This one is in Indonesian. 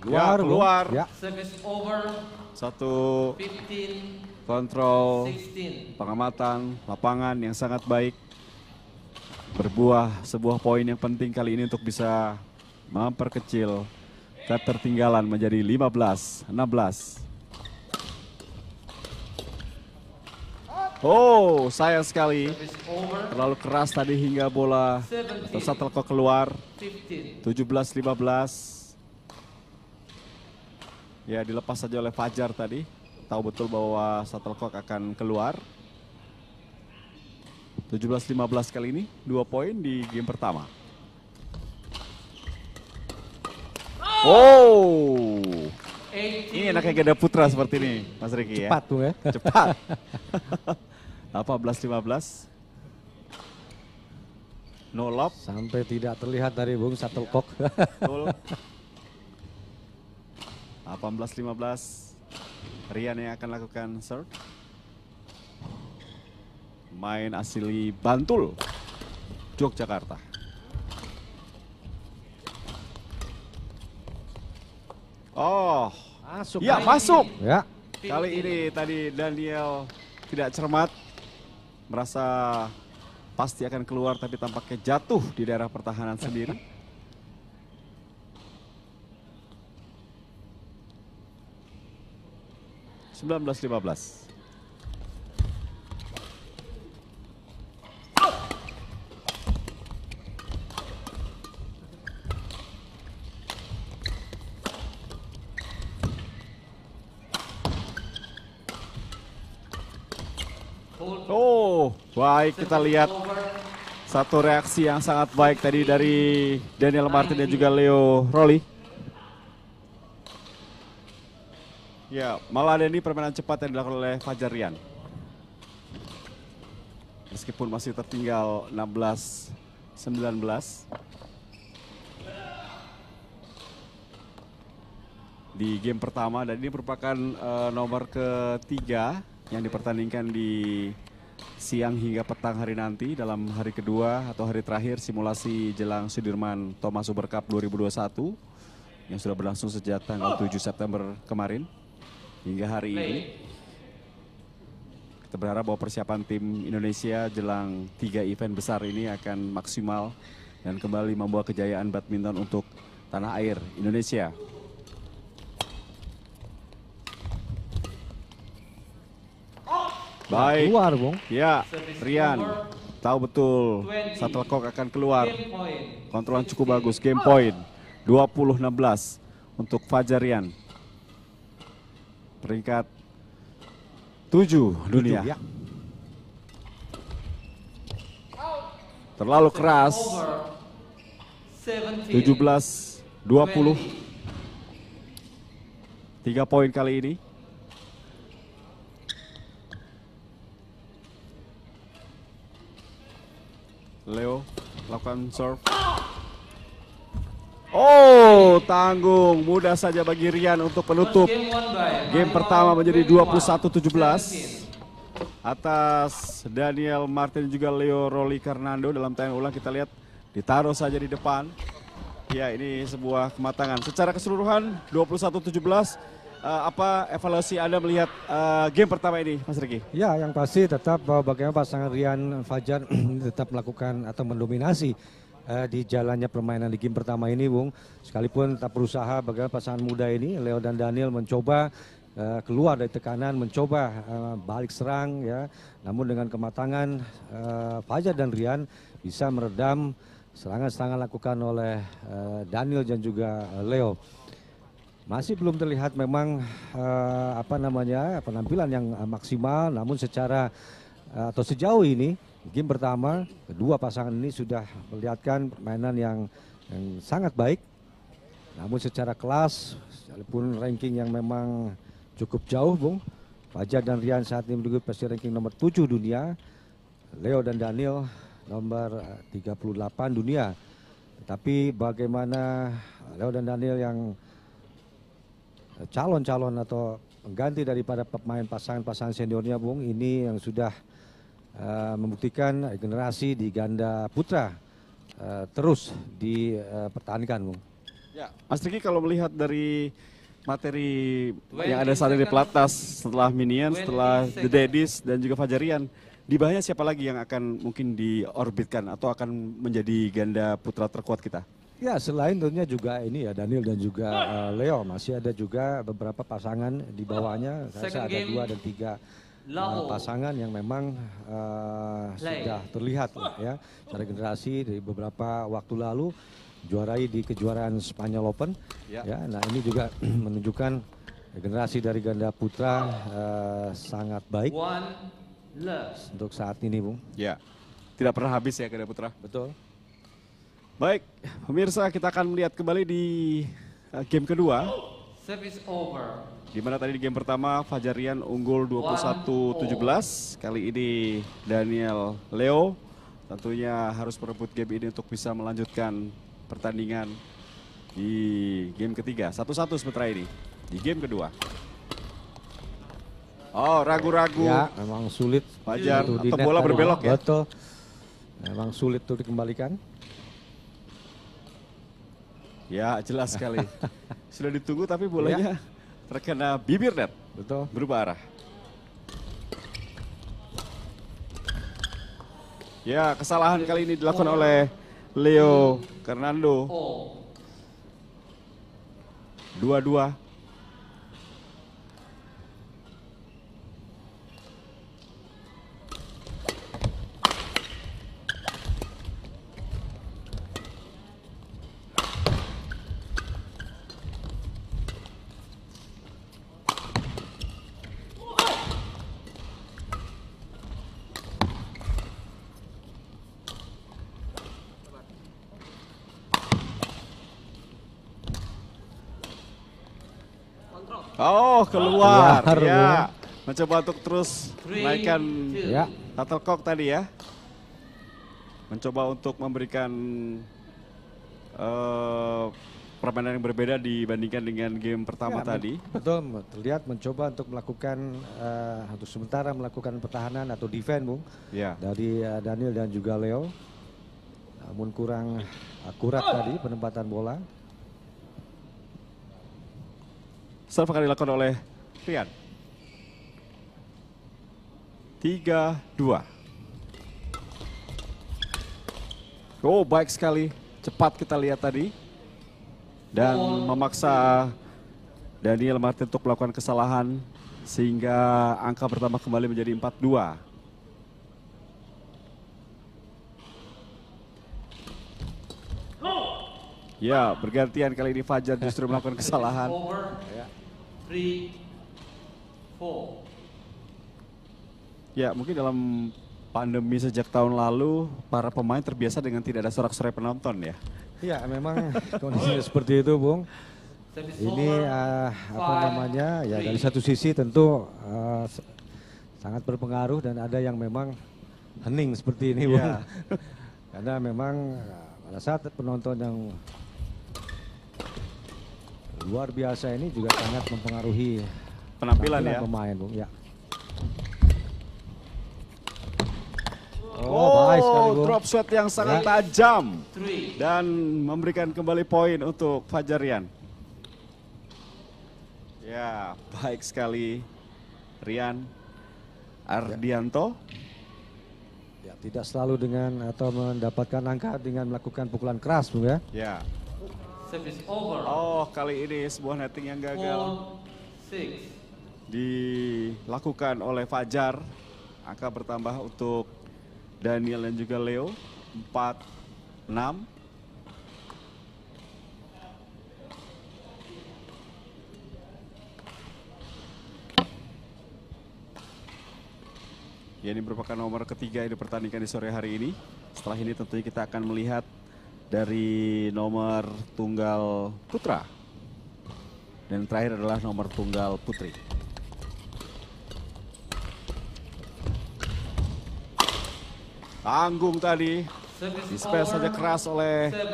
keluar, ya, keluar. Ya. Satu kontrol pengamatan lapangan yang sangat baik. Berbuah sebuah poin yang penting kali ini untuk bisa memperkecil ketertinggalan menjadi 15, 16. Oh, sayang sekali. Terlalu keras tadi hingga bola atau shuttle keluar. 17-15. Ya dilepas saja oleh Fajar tadi. Tahu betul bahwa Shuttlecock akan keluar. 17-15 kali ini, dua poin di game pertama. Oh. ini Ini enaknya gada putra seperti ini, Mas Riki ya. Cepat tuh ya. Cepat. 18-15. lob Sampai tidak terlihat dari Bung Shuttlecock. 18-15 Rian yang akan lakukan serve main asli Bantul Yogyakarta Oh masuk ah, ya masuk ya kali ini tadi Daniel tidak cermat merasa pasti akan keluar tapi tampaknya jatuh di daerah pertahanan sendiri 19-15. Oh, baik kita lihat satu reaksi yang sangat baik tadi dari Daniel Martin dan juga Leo Roli. Ya, malah ada ini permainan cepat yang dilakukan oleh Fajar Rian. Meskipun masih tertinggal 16-19. Di game pertama, dan ini merupakan uh, nomor ketiga yang dipertandingkan di siang hingga petang hari nanti dalam hari kedua atau hari terakhir simulasi jelang Sudirman Thomas Super Cup 2021 yang sudah berlangsung sejak tanggal 7 September kemarin hingga hari ini. Kita berharap bahwa persiapan tim Indonesia jelang tiga event besar ini akan maksimal dan kembali membawa kejayaan badminton untuk tanah air Indonesia. Baik. Keluar, Bung. Ya, Rian. Tahu betul Shuttlecock akan keluar. Kontrolan cukup bagus, game point. 20-16 untuk Fajar Rian peringkat 7 dunia. Ya. Terlalu keras. 17 20. 3 poin kali ini. Leo lakukan serve. Oh, tanggung. Mudah saja bagi Rian untuk penutup. Game pertama menjadi 21-17 atas Daniel Martin juga Leo Roli Karnando dalam tayang ulang kita lihat ditaruh saja di depan. Ya, ini sebuah kematangan. Secara keseluruhan 21-17 uh, eh, apa evaluasi Anda melihat uh, game pertama ini, Mas Riki? Ya, yang pasti tetap bahwa bagaimana pasangan Rian Fajar tetap melakukan atau mendominasi eh, di jalannya permainan di game pertama ini, Bung. Sekalipun tak berusaha bagaimana pasangan muda ini, Leo dan Daniel mencoba eh, keluar dari tekanan, mencoba eh, balik serang, ya. Namun dengan kematangan eh, Fajar dan Rian bisa meredam serangan-serangan lakukan oleh eh, Daniel dan juga eh, Leo masih belum terlihat memang uh, apa namanya penampilan yang maksimal namun secara uh, atau sejauh ini game pertama, kedua pasangan ini sudah melihatkan permainan yang, yang sangat baik. Namun secara kelas, sekalipun ranking yang memang cukup jauh, Bung. Fajar dan Rian saat ini menduduki pasti ranking nomor 7 dunia. Leo dan Daniel nomor 38 eh, dunia. Tapi bagaimana Leo dan Daniel yang eh, calon-calon atau pengganti daripada pemain pasangan-pasangan seniornya Bung ini yang sudah Eh, membuktikan generasi di ganda putra uh, terus dipertahankan, eh, uh, Ya, Mas Riki kalau melihat dari materi when yang ada saat ini di Pelatas setelah Minion, setelah The Daddies dan juga Fajarian, di bawahnya siapa lagi yang akan mungkin diorbitkan atau akan menjadi ganda putra terkuat kita? Ya selain tentunya juga ini ya Daniel dan juga uh, Leo masih ada juga beberapa pasangan di bawahnya. Saya ada dua dan tiga uh, pasangan yang memang uh, sudah iya. terlihat ya secara generasi dari beberapa waktu lalu juarai di kejuaraan Spanyol Open ya, ya nah ini juga menunjukkan generasi dari ganda putra uh, sangat baik untuk saat ini Bung ya tidak pernah habis ya ganda putra betul baik pemirsa kita akan melihat kembali di eh, game kedua Service over. Di mana tadi di game pertama Fajarian unggul 21-17. Kali ini Daniel Leo tentunya harus merebut game ini untuk bisa melanjutkan pertandingan di game ketiga. Satu-satu sementara ini di game kedua. Oh, ragu-ragu. Ya, memang sulit. Fajar, atau bola berbelok ya. Betul. Memang sulit tuh dikembalikan. Ya, jelas sekali. Sudah ditunggu tapi bolanya ya. terkena bibir net. Betul. Berubah arah. Ya, kesalahan kali ini dilakukan oh. Ya. oleh Leo hmm. Fernando. Oh. Dua-dua Oh, keluar. keluar iya. ya. Mencoba untuk terus naikkan ya. kok tadi ya. Mencoba untuk memberikan uh, permainan yang berbeda dibandingkan dengan game pertama ya, tadi. Betul, terlihat mencoba untuk melakukan uh, eh, untuk sementara melakukan pertahanan atau defense, Bung. Ya. Dari uh, Daniel dan juga Leo. Namun kurang akurat oh. tadi penempatan bola. Serve akan dilakukan oleh Rian. Tiga dua. Oh, baik sekali. Cepat kita lihat tadi. Dan oh. memaksa Daniel Martin untuk melakukan kesalahan sehingga angka pertama kembali menjadi 4 dua. Ya, bergantian kali ini Fajar justru melakukan kesalahan. Ya three, four. Ya, mungkin dalam pandemi sejak tahun lalu, para pemain terbiasa dengan tidak ada sorak-sorai penonton ya? Iya, memang kondisinya seperti itu, Bung. Ini uh, apa namanya, ya dari satu sisi tentu uh, sangat berpengaruh dan ada yang memang hening seperti ini, iya. Bung. Ya. Karena memang ah, pada saat penonton yang luar biasa ini juga sangat mempengaruhi penampilan, penampilan ya pemain Bung ya Oh, oh nice Bung. drop shot yang sangat yeah. tajam dan memberikan kembali poin untuk Fajarian. Ya, baik sekali Rian Ardianto. Ya, tidak selalu dengan atau mendapatkan angka dengan melakukan pukulan keras, Bu ya. Ya. Oh, kali ini sebuah netting yang gagal. Dilakukan oleh Fajar. Angka bertambah untuk Daniel dan juga Leo. 4, 6. Ya, ini merupakan nomor ketiga yang dipertandingkan di sore hari ini. Setelah ini tentunya kita akan melihat dari nomor tunggal putra. Dan terakhir adalah nomor tunggal putri. Tanggung tadi, dispel saja keras oleh